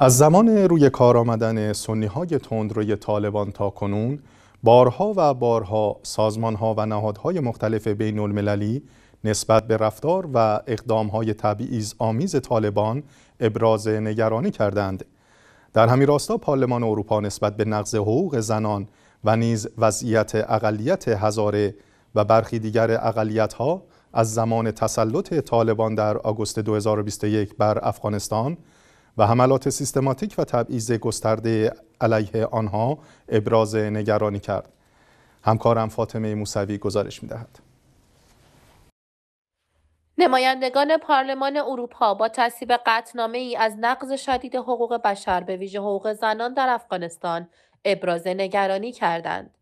از زمان روی کار آمدن سنی های تندروی طالبان تا کنون بارها و بارها سازمان ها و نهادهای مختلف بین المللی نسبت به رفتار و اقدام های آمیز طالبان ابراز نگرانی کردند. در همین راستا پارلمان اروپا نسبت به نقض حقوق زنان و نیز وضعیت اقلیت هزاره و برخی دیگر اقلیت ها از زمان تسلط طالبان در آگوست 2021 بر افغانستان و حملات سیستماتیک و تبعیض گسترده علیه آنها ابراز نگرانی کرد. همکارم فاطمه موسوی گزارش میدهد. نمایندگان پارلمان اروپا با تصیب قطنامه ای از نقض شدید حقوق بشر به ویژه حقوق زنان در افغانستان ابراز نگرانی کردند.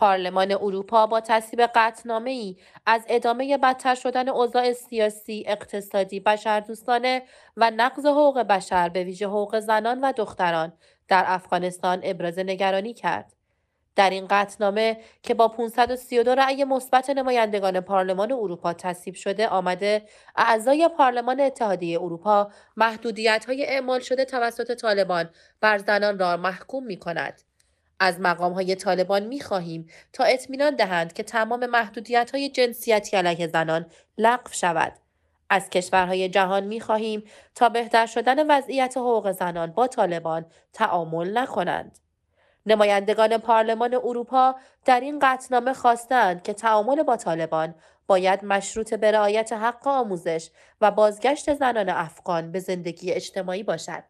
پارلمان اروپا با تصویب ای از ادامه بدتر شدن اوضاع سیاسی، اقتصادی، بشردوستانه و نقض حقوق بشر به ویژه حقوق زنان و دختران در افغانستان ابراز نگرانی کرد. در این قطنامه که با 532 رأی مثبت نمایندگان پارلمان اروپا تصویب شده آمده اعضای پارلمان اتحادیه اروپا محدودیت های اعمال شده توسط طالبان بر زنان را محکوم می کند. از مقام های طالبان می خواهیم تا اطمینان دهند که تمام محدودیت های جنسیتی علیه زنان لغو شود. از کشورهای جهان می خواهیم تا بهتر شدن وضعیت حقوق زنان با طالبان تعامل نکنند. نمایندگان پارلمان اروپا در این قطنامه خواستند که تعامل با طالبان باید مشروط به رعایت حق آموزش و بازگشت زنان افغان به زندگی اجتماعی باشد.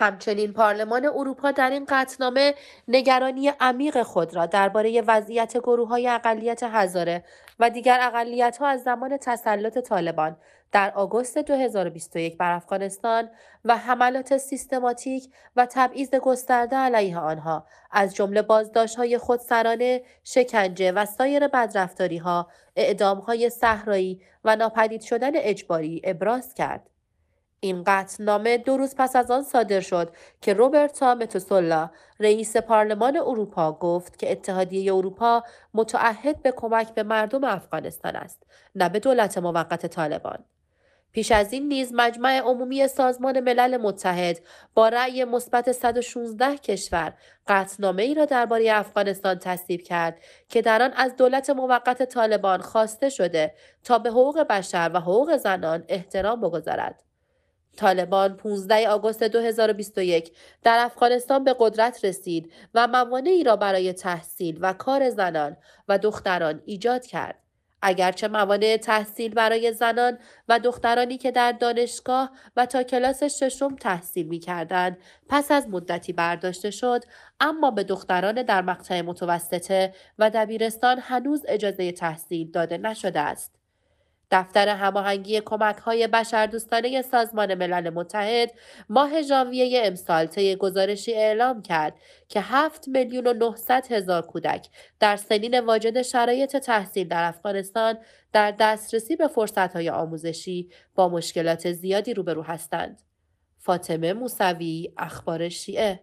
همچنین پارلمان اروپا در این قطنامه نگرانی عمیق خود را درباره وضعیت گروه های اقلیت هزاره و دیگر اقلیت ها از زمان تسلط طالبان در آگوست 2021 بر افغانستان و حملات سیستماتیک و تبعیض گسترده علیه آنها از جمله بازداشت های خودسرانه، شکنجه و سایر بدرفتاری ها، اعدام های صحرایی و ناپدید شدن اجباری ابراز کرد. این نامه دو روز پس از آن صادر شد که روبرتا متوسولا رئیس پارلمان اروپا گفت که اتحادیه اروپا متعهد به کمک به مردم افغانستان است نه به دولت موقت طالبان پیش از این نیز مجمع عمومی سازمان ملل متحد با رأی مثبت 116 کشور قطعنامه ای را درباره افغانستان تصدیب کرد که در آن از دولت موقت طالبان خواسته شده تا به حقوق بشر و حقوق زنان احترام بگذارد طالبان 15 آگوست 2021 در افغانستان به قدرت رسید و موانعی را برای تحصیل و کار زنان و دختران ایجاد کرد. اگرچه موانع تحصیل برای زنان و دخترانی که در دانشگاه و تا کلاس ششم تحصیل می کردن، پس از مدتی برداشته شد اما به دختران در مقطع متوسطه و دبیرستان هنوز اجازه تحصیل داده نشده است. دفتر هماهنگی بشر دوستانه سازمان ملل متحد ماه ژانویه امسال طی گزارشی اعلام کرد که 7 میلیون و 900 هزار کودک در سنین واجد شرایط تحصیل در افغانستان در دسترسی به های آموزشی با مشکلات زیادی روبرو هستند. فاطمه موسوی، اخبار شیعه